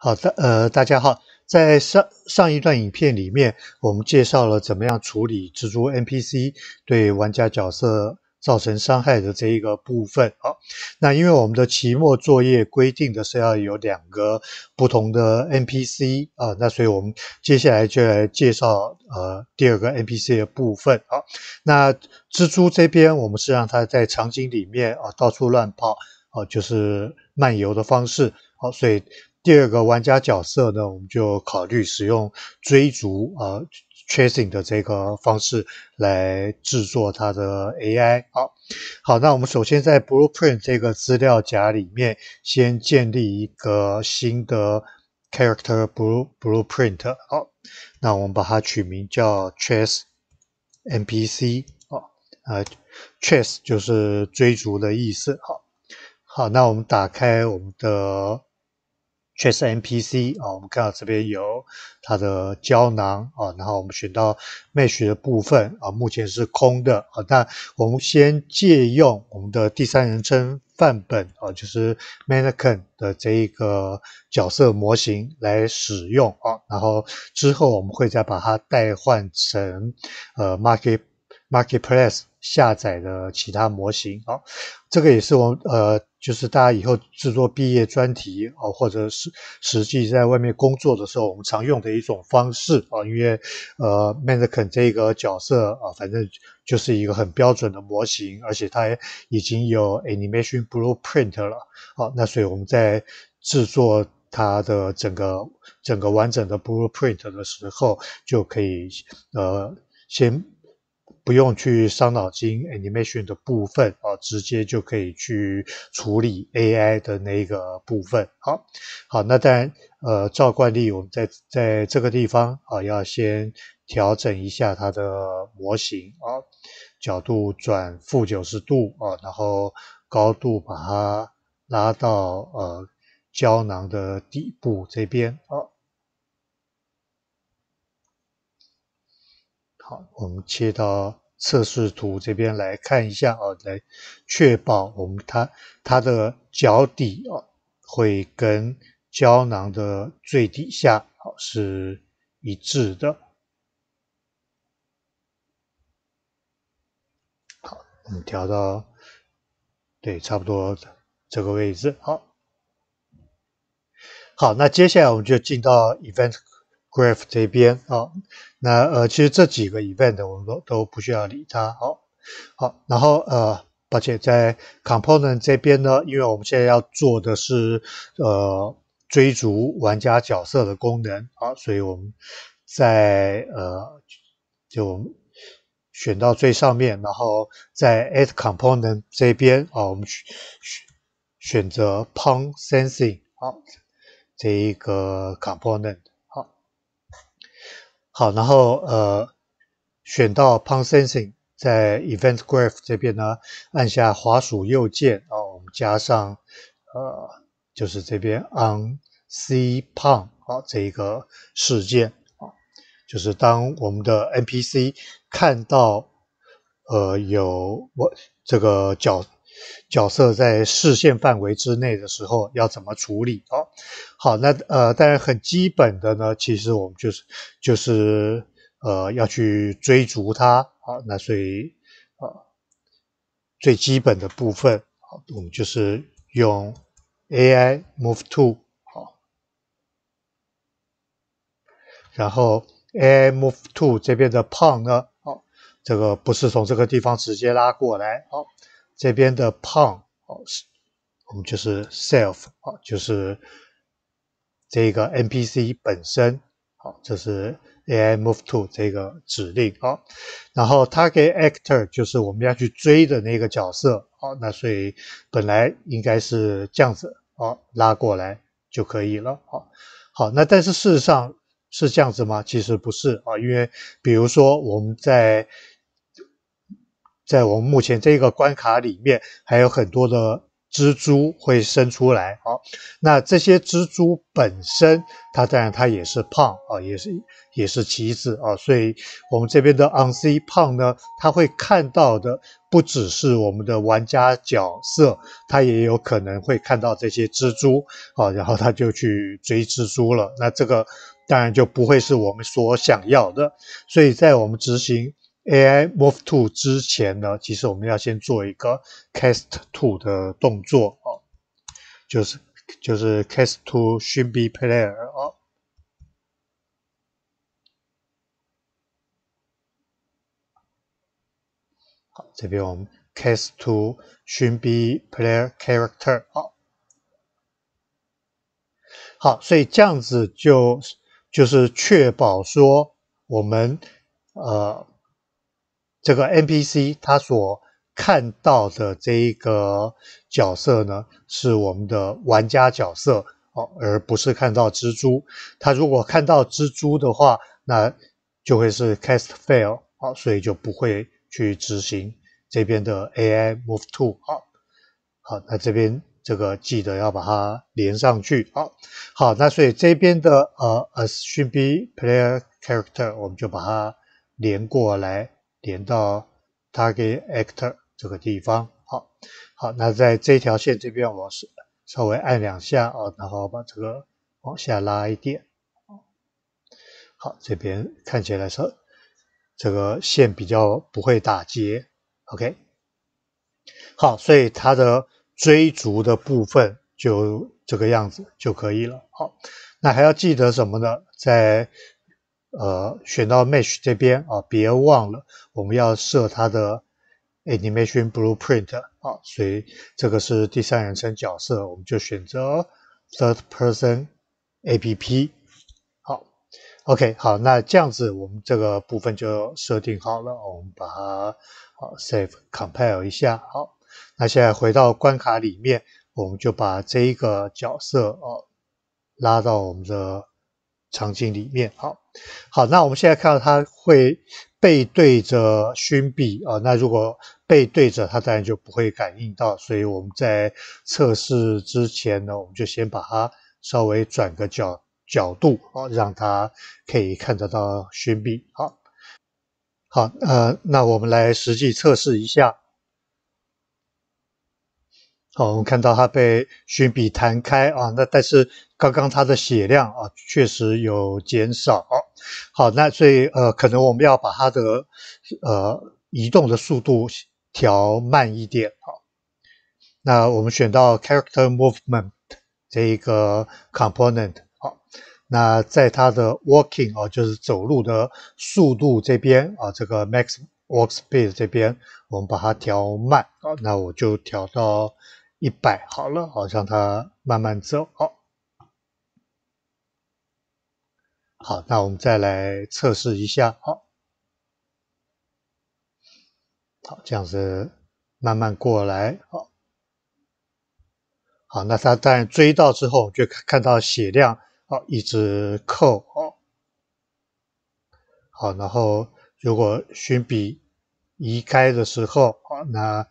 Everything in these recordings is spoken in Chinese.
好的，呃，大家好，在上上一段影片里面，我们介绍了怎么样处理蜘蛛 NPC 对玩家角色造成伤害的这一个部分。好，那因为我们的期末作业规定的是要有两个不同的 NPC 啊，那所以我们接下来就来介绍呃第二个 NPC 的部分。好，那蜘蛛这边我们是让它在场景里面啊到处乱跑，啊，就是漫游的方式。好，所以第二个玩家角色呢，我们就考虑使用追逐啊，tracing 的这个方式来制作它的 AI。好，好，那我们首先在 blueprint 这个资料夹里面，先建立一个新的 character blue blueprint。好，那我们把它取名叫 chase NPC。哦，啊，chase 就是追逐的意思。好，好，那我们打开我们的。确实 NPC 啊，我们看到这边有它的胶囊啊，然后我们选到 Mesh 的部分啊，目前是空的啊。那我们先借用我们的第三人称范本啊，就是 Mannequin 的这一个角色模型来使用啊，然后之后我们会再把它代换成呃 Market Market Place。下载的其他模型啊，这个也是我呃，就是大家以后制作毕业专题啊，或者是实际在外面工作的时候，我们常用的一种方式啊，因为呃，Mannequin 这个角色啊，反正就是一个很标准的模型，而且它已经有 Animation Blueprint 了啊，那所以我们在制作它的整个整个完整的 Blueprint 的时候，就可以呃先。不用去伤脑筋，animation 的部分啊，直接就可以去处理 AI 的那个部分。好，好，那当然，呃，照惯例，我们在在这个地方啊，要先调整一下它的模型啊，角度转负九十度啊，然后高度把它拉到呃胶囊的底部这边。啊。好，我们切到测试图这边来看一下哦，来确保我们它它的脚底哦会跟胶囊的最底下啊是一致的。好，我们调到对，差不多这个位置。好，好，那接下来我们就进到 event。Graph 这边啊，那呃，其实这几个 event 我们都都不需要理它。好，好，然后呃，而且在 Component 这边呢，因为我们现在要做的是呃追逐玩家角色的功能啊，所以我们在呃，就我们选到最上面，然后在 Add Component 这边啊，我们选选择 p o n n Sensing 啊这一个 Component。好，然后呃，选到 p a n Sensing，在 Event Graph 这边呢，按下滑鼠右键，啊、我们加上呃，就是这边 On C p a n 啊这一个事件啊，就是当我们的 NPC 看到呃有我这个角。角色在视线范围之内的时候要怎么处理？哦。好，那呃，当然很基本的呢，其实我们就是就是呃要去追逐它，好，那所以啊，最基本的部分，好，我们就是用 AI move to 好，然后 AI move to 这边的胖呢，好，这个不是从这个地方直接拉过来，好。这边的 p 哦，是 n 我们就是 self 啊，就是这个 NPC 本身好，这是 AI move to 这个指令啊，然后它给 actor 就是我们要去追的那个角色啊，那所以本来应该是这样子啊，拉过来就可以了啊。好，那但是事实上是这样子吗？其实不是啊，因为比如说我们在在我们目前这个关卡里面，还有很多的蜘蛛会生出来。好，那这些蜘蛛本身，它当然它也是胖啊，也是也是棋子啊，所以我们这边的 o n c 胖呢，它会看到的不只是我们的玩家角色，它也有可能会看到这些蜘蛛啊，然后它就去追蜘蛛了。那这个当然就不会是我们所想要的。所以在我们执行。AI move to 之前呢，其实我们要先做一个 cast to 的动作哦，就是就是 cast to should be player 好，这边我们 cast to should be player character 哦。好，所以这样子就就是确保说我们呃。这个 NPC 他所看到的这一个角色呢，是我们的玩家角色哦，而不是看到蜘蛛。他如果看到蜘蛛的话，那就会是 cast fail 哦，所以就不会去执行这边的 AI move to。好，好，那这边这个记得要把它连上去。啊，好，那所以这边的呃，as b 拟 player character，我们就把它连过来。连到它给 actor 这个地方，好好，那在这条线这边，我是稍微按两下啊，然后把这个往下拉一点，好，这边看起来是这个线比较不会打结，OK，好，所以它的追逐的部分就这个样子就可以了，好，那还要记得什么呢？在呃，选到 Mesh 这边啊，别忘了我们要设它的 a n i m a t i o n Blueprint 啊，所以这个是第三人称角色，我们就选择 Third Person App。好，OK，好，那这样子我们这个部分就设定好了，我们把它 Save c o m p i l e 一下。好，那现在回到关卡里面，我们就把这一个角色啊拉到我们的。场景里面，好好，那我们现在看到它会背对着熏笔啊，那如果背对着它，当然就不会感应到，所以我们在测试之前呢，我们就先把它稍微转个角角度啊，让它可以看得到熏笔，好，好，呃，那我们来实际测试一下，好，我们看到它被熏笔弹开啊，那但是。刚刚它的血量啊，确实有减少。好，那所以呃，可能我们要把它的呃移动的速度调慢一点。啊。那我们选到 Character Movement 这一个 component。好，那在它的 Walking 啊，就是走路的速度这边啊，这个 Max Walk Speed 这边，我们把它调慢。啊，那我就调到一百。好了，好让它慢慢走。好。好，那我们再来测试一下。好，好，这样子慢慢过来。好，好，那他当然追到之后，就看到血量哦，一直扣。哦。好，然后如果寻笔移开的时候，好，那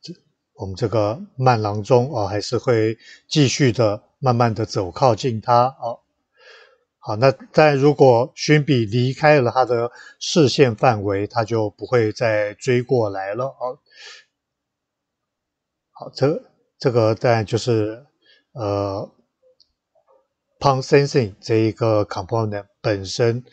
这我们这个慢郎中哦，还是会继续的慢慢的走靠近他。哦。好，那但如果熏笔离开了他的视线范围，他就不会再追过来了。哦，好，这这个当然就是呃 p u n sensing 这一个 component 本身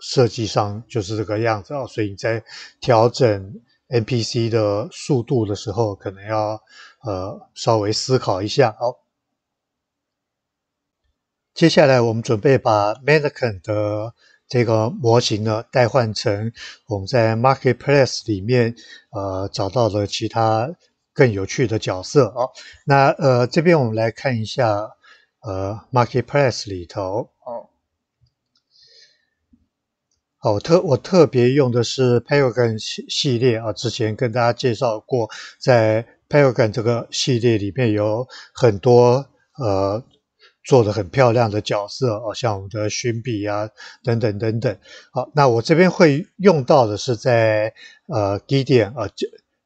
设计上就是这个样子啊，所以你在调整 NPC 的速度的时候，可能要呃稍微思考一下哦。接下来，我们准备把 Medican 的这个模型呢代换成我们在 Marketplace 里面呃找到的其他更有趣的角色哦。那呃，这边我们来看一下呃 Marketplace 里头哦。好，特我特别用的是 Peregan 系系列啊，之前跟大家介绍过，在 Peregan 这个系列里面有很多呃。做的很漂亮的角色哦，像我们的寻笔啊等等等等。好，那我这边会用到的是在呃基点啊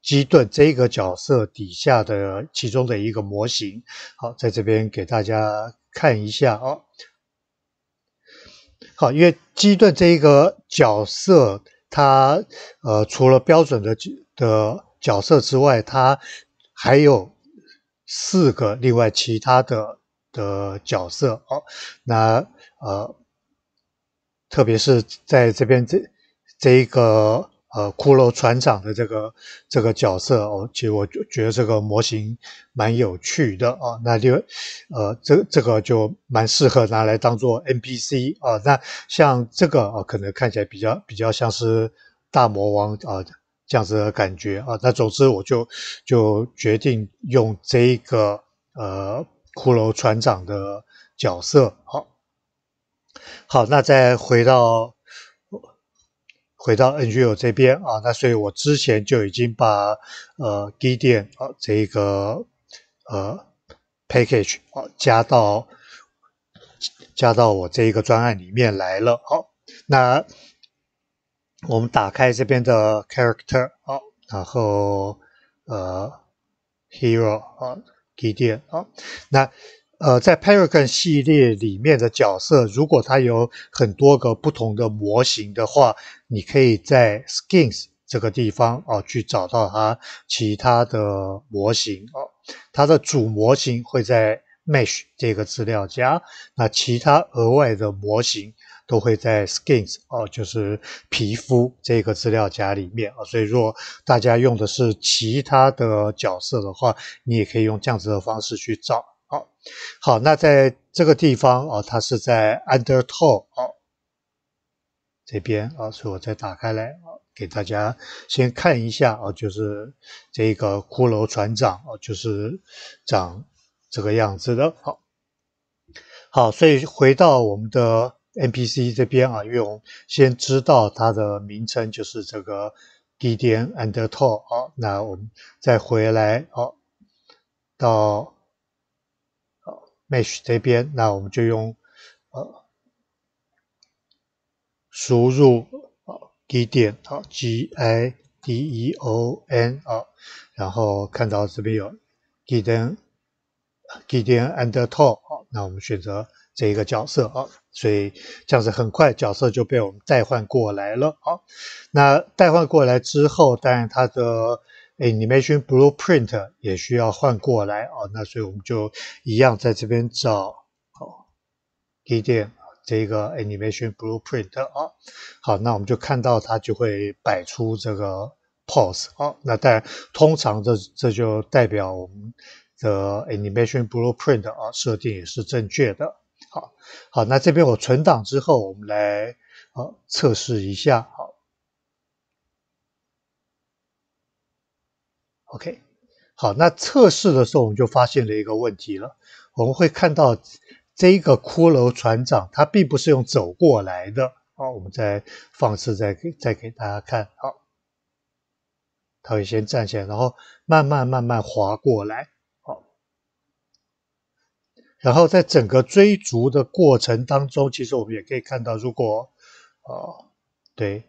基顿这个角色底下的其中的一个模型。好，在这边给大家看一下哦。好，因为基顿这一个角色，它呃除了标准的的角色之外，它还有四个另外其他的。的角色哦，那呃，特别是在这边这这一个呃骷髅船长的这个这个角色哦，其实我就觉得这个模型蛮有趣的啊，那就呃这这个就蛮适合拿来当做 NPC 啊。那像这个啊，可能看起来比较比较像是大魔王啊这样子的感觉啊。那总之我就就决定用这一个呃。骷髅船长的角色，好好，那再回到回到 n g u 这边啊，那所以我之前就已经把呃 G n 啊这一个呃 package 啊加到加到我这一个专案里面来了。好，那我们打开这边的 character 好，然后呃 hero 啊。提点啊，那呃，在 p a r a g o n 系列里面的角色，如果它有很多个不同的模型的话，你可以在 Skins 这个地方啊去找到它其他的模型啊，它的主模型会在 Mesh 这个资料夹，那其他额外的模型。都会在 skins 哦，就是皮肤这个资料夹里面啊，所以如果大家用的是其他的角色的话，你也可以用这样子的方式去找。好，好，那在这个地方哦，它是在 undertool 哦这边啊，所以我再打开来啊，给大家先看一下啊，就是这个骷髅船长啊，就是长这个样子的。好，好，所以回到我们的。NPC 这边啊，因为我们先知道它的名称就是这个 GDN under tall 啊，那我们再回来啊，到 Mesh 这边，那我们就用呃输入啊 G 点啊 GIDEON 啊，然后看到这边有 GDN GDN under tall 啊，那我们选择。这一个角色啊，所以这样子很快角色就被我们代换过来了。啊。那代换过来之后，当然它的 Animation Blueprint 也需要换过来啊。那所以我们就一样在这边找好，一点这个 Animation Blueprint 啊。好，那我们就看到它就会摆出这个 p o s e 啊。那当然，通常这这就代表我们的 Animation Blueprint 啊设定也是正确的。好好，那这边我存档之后，我们来好测试一下。好，OK，好，那测试的时候我们就发现了一个问题了。我们会看到这一个骷髅船长，他并不是用走过来的。好，我们再放肆，再给再给大家看。好，他会先站起来，然后慢慢慢慢划过来。然后在整个追逐的过程当中，其实我们也可以看到，如果，啊，对，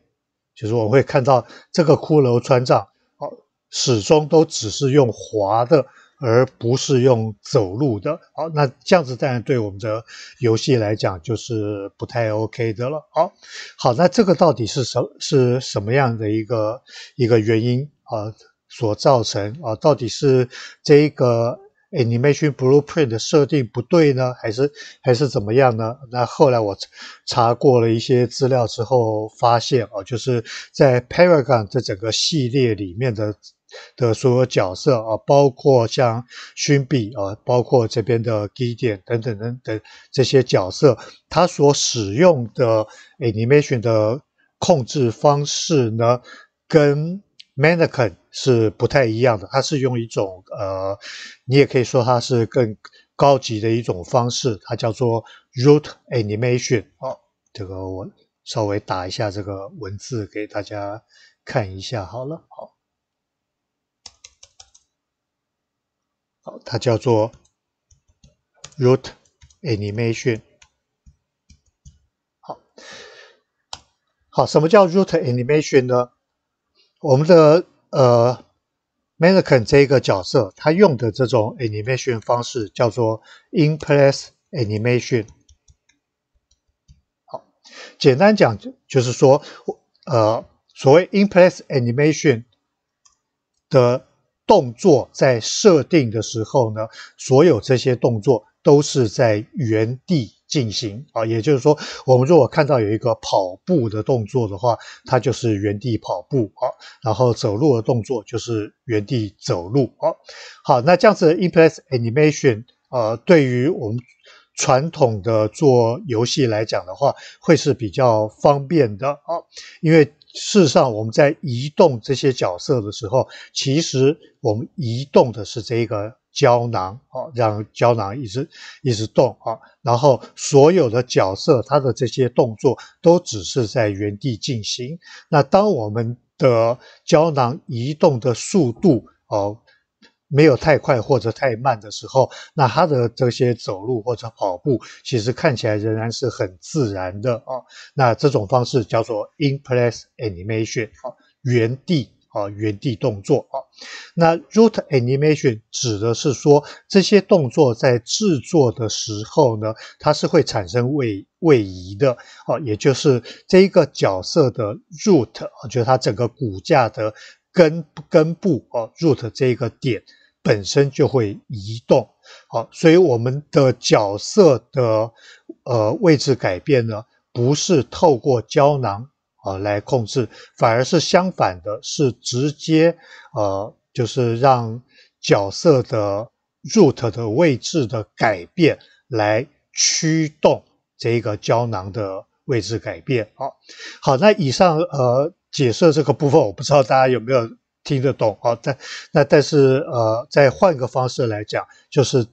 就是我会看到这个骷髅船长，哦，始终都只是用滑的，而不是用走路的。好，那这样子当然对我们的游戏来讲就是不太 OK 的了。好，好，那这个到底是什是什么样的一个一个原因啊所造成啊？到底是这一个？a n i m a t i o n blueprint 的设定不对呢，还是还是怎么样呢？那后来我查过了一些资料之后，发现哦，就是在 Paragon 这整个系列里面的的所有角色啊，包括像勋比啊，包括这边的 Gideon 等等等等这些角色，他所使用的 animation 的控制方式呢，跟 Mannequin 是不太一样的，它是用一种呃，你也可以说它是更高级的一种方式，它叫做 Root Animation。哦，这个我稍微打一下这个文字给大家看一下，好了，好，好，它叫做 Root Animation。好，好，什么叫 Root Animation 呢？我们的呃，Mannequin 这一个角色，他用的这种 animation 方式叫做 in place animation。好，简单讲就是说，呃，所谓 in place animation 的动作，在设定的时候呢，所有这些动作。都是在原地进行啊，也就是说，我们如果看到有一个跑步的动作的话，它就是原地跑步啊；然后走路的动作就是原地走路啊。好，那这样子，inplace 的 animation，呃，对于我们传统的做游戏来讲的话，会是比较方便的啊，因为事实上我们在移动这些角色的时候，其实我们移动的是这个。胶囊啊，让胶囊一直一直动啊，然后所有的角色他的这些动作都只是在原地进行。那当我们的胶囊移动的速度哦没有太快或者太慢的时候，那它的这些走路或者跑步其实看起来仍然是很自然的啊。那这种方式叫做 in place animation 啊，原地。啊，原地动作啊，那 root animation 指的是说，这些动作在制作的时候呢，它是会产生位位移的。哦，也就是这一个角色的 root，就是它整个骨架的根根部啊 root 这个点本身就会移动。好，所以我们的角色的呃位置改变呢，不是透过胶囊。啊，来控制，反而是相反的，是直接，呃，就是让角色的 root 的位置的改变来驱动这一个胶囊的位置改变。啊，好，那以上呃解释这个部分，我不知道大家有没有听得懂啊。但那但是呃，再换个方式来讲，就是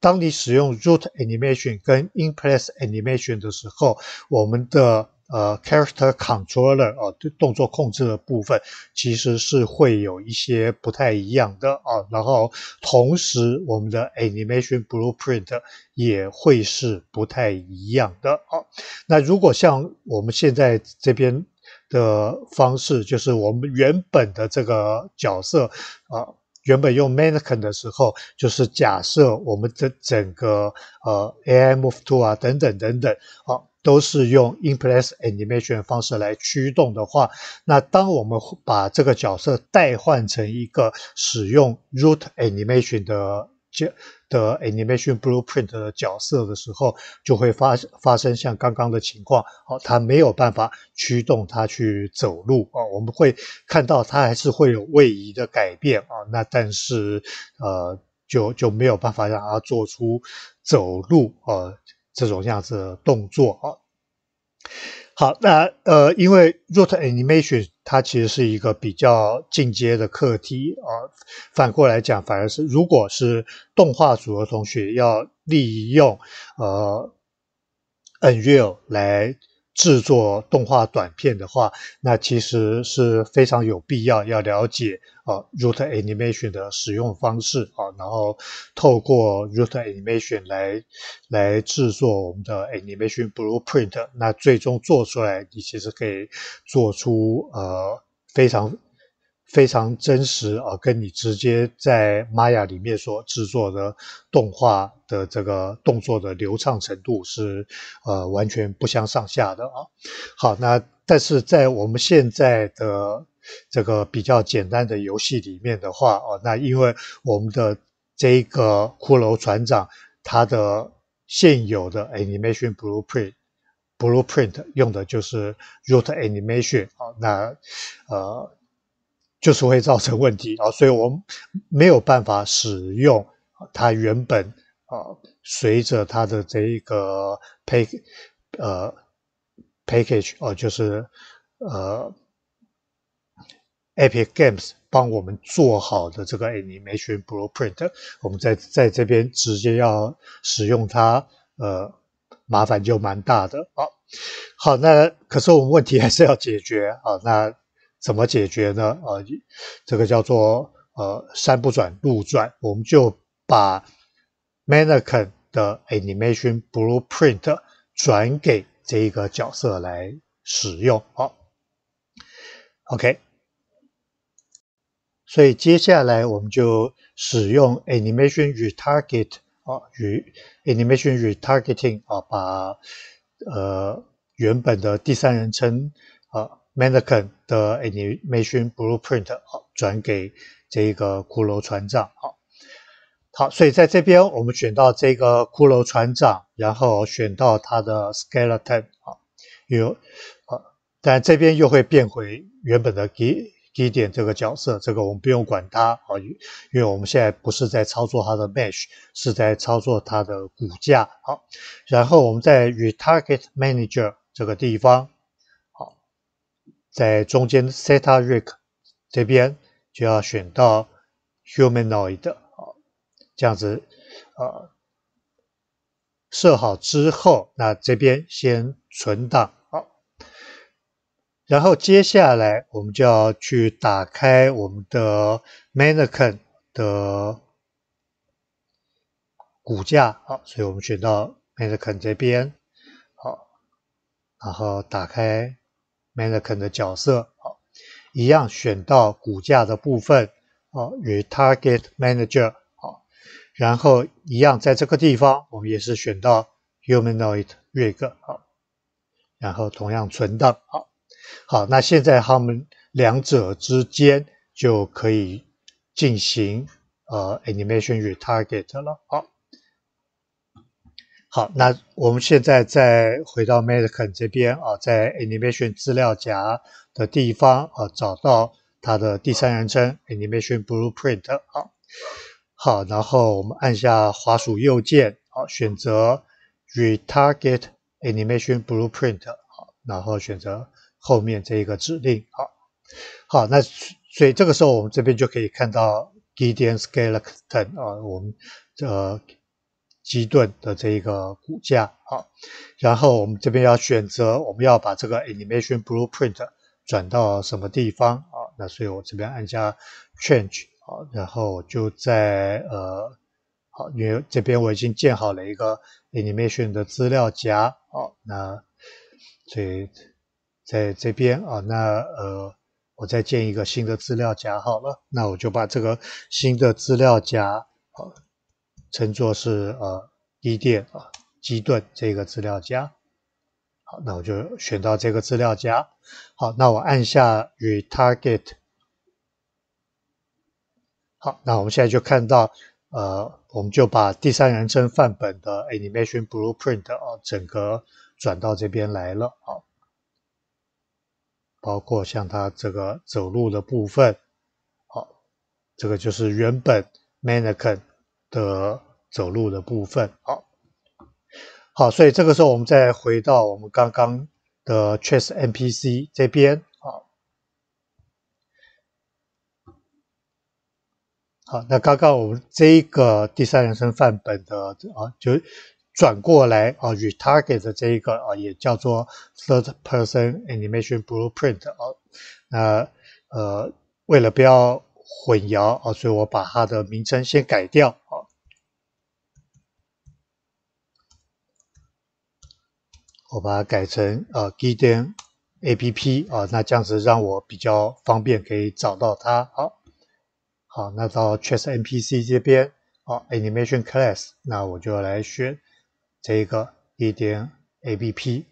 当你使用 root animation 跟 in place animation 的时候，我们的呃，character controller 啊，对动作控制的部分其实是会有一些不太一样的啊。然后同时，我们的 animation blueprint 也会是不太一样的啊。那如果像我们现在这边的方式，就是我们原本的这个角色啊，原本用 mannequin 的时候，就是假设我们的整个呃 AI move to 啊，等等等等啊。都是用 i n p l e s s Animation 方式来驱动的话，那当我们把这个角色代换成一个使用 Root Animation 的的 Animation Blueprint 的角色的时候，就会发发生像刚刚的情况，哦，它没有办法驱动它去走路啊。我们会看到它还是会有位移的改变啊，那但是呃，就就没有办法让它做出走路啊。这种样子的动作啊，好，那呃，因为 root animation 它其实是一个比较进阶的课题啊。反过来讲，反而是如果是动画组的同学要利用呃 Unreal 来。制作动画短片的话，那其实是非常有必要要了解啊，root animation 的使用方式啊，然后透过 root animation 来来制作我们的 animation blueprint，那最终做出来，你其实可以做出呃非常。非常真实啊，跟你直接在 Maya 里面所制作的动画的这个动作的流畅程度是，呃，完全不相上下的啊。好，那但是在我们现在的这个比较简单的游戏里面的话，啊，那因为我们的这一个骷髅船长，他的现有的 Animation Blueprint Blueprint 用的就是 Root Animation 啊，那呃。就是会造成问题啊，所以我们没有办法使用它原本啊，随着它的这一个 pack 呃 package 哦，就是呃 Epic Games 帮我们做好的这个 Animation Blueprint，我们在在这边直接要使用它，呃，麻烦就蛮大的。啊。好，那可是我们问题还是要解决啊，那。怎么解决呢？啊，这个叫做呃“山不转路转”，我们就把 mannequin 的 animation blueprint 转给这一个角色来使用。好，OK。所以接下来我们就使用 animation retarget 啊，与 animation retargeting 啊，把呃原本的第三人称啊。Mannequin 的 Animation Blueprint 转给这个骷髅船长，好，好，所以在这边我们选到这个骷髅船长，然后选到它的 Skeleton，好，有，好，但这边又会变回原本的 G G 点这个角色，这个我们不用管它，啊，因为我们现在不是在操作它的 Mesh，是在操作它的骨架，好，然后我们在 Retarget Manager 这个地方。在中间 s e t a Rig 这边就要选到 Humanoid 好，这样子啊，设好之后，那这边先存档好，然后接下来我们就要去打开我们的 Mannequin 的骨架啊，所以我们选到 Mannequin 这边好，然后打开。Mannequin 的角色，好，一样选到骨架的部分，哦，与 Target Manager，好，然后一样在这个地方，我们也是选到 Humanoid Rig，好，然后同样存档，好，好，那现在他们两者之间就可以进行呃 Animation 与 Target 了，好。好，那我们现在再回到 m e d i c o n 这边啊，在 Animation 资料夹的地方啊，找到它的第三人称 Animation Blueprint 啊。好，然后我们按下滑鼠右键啊，选择 Retarget Animation Blueprint 啊，然后选择后面这一个指令。好，好，那所以这个时候我们这边就可以看到 g i d i o n Scale t o n 啊，我们这。基顿的这一个骨架啊，然后我们这边要选择，我们要把这个 animation blueprint 转到什么地方啊？那所以我这边按下 change 啊，然后就在呃，好，因为这边我已经建好了一个 animation 的资料夹啊，那所以在这边啊，那呃，我再建一个新的资料夹好了，那我就把这个新的资料夹好。称作是呃，伊甸啊，基顿这个资料夹。好，那我就选到这个资料夹。好，那我按下 r e target。好，那我们现在就看到，呃，我们就把第三人称范本的 animation blueprint 啊，整个转到这边来了啊。包括像它这个走路的部分。好，这个就是原本 mannequin。的走路的部分，好好，所以这个时候我们再回到我们刚刚的 Trace NPC 这边啊，好，那刚刚我们这一个第三人称范本的啊，就转过来啊，r e Target 这一个啊，也叫做 Third Person Animation Blueprint 啊，那呃，为了不要。混淆啊，所以我把它的名称先改掉啊，我把它改成啊，Gideon A P P 啊，那这样子让我比较方便可以找到它啊。好，那到 Chess N P C 这边啊，Animation Class，那我就来选这个 g i d e n A P P，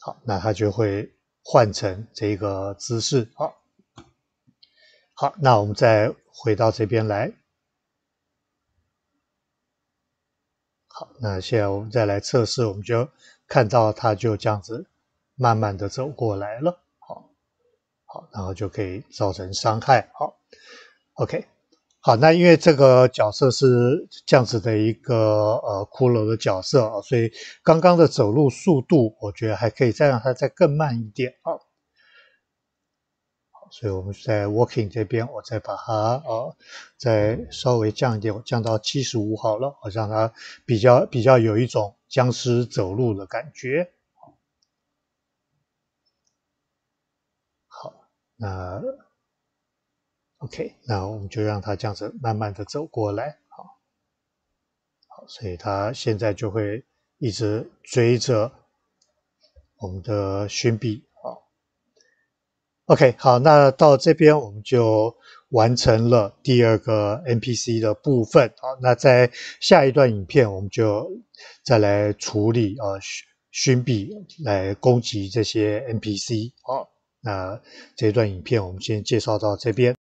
好，那它就会换成这个姿势啊。好，那我们再回到这边来。好，那现在我们再来测试，我们就看到它就这样子慢慢的走过来了。好，好，然后就可以造成伤害。好，OK。好，那因为这个角色是这样子的一个呃骷髅的角色，所以刚刚的走路速度我觉得还可以再让它再更慢一点。好。所以我们在 walking 这边，我再把它啊，再稍微降一点，降到七十五好了，我让它比较比较有一种僵尸走路的感觉。好，那 OK，那我们就让它这样子慢慢的走过来。好，好，所以它现在就会一直追着我们的熏笔。OK，好，那到这边我们就完成了第二个 NPC 的部分。好，那在下一段影片我们就再来处理啊，熏熏币来攻击这些 NPC。好，那这一段影片我们先介绍到这边。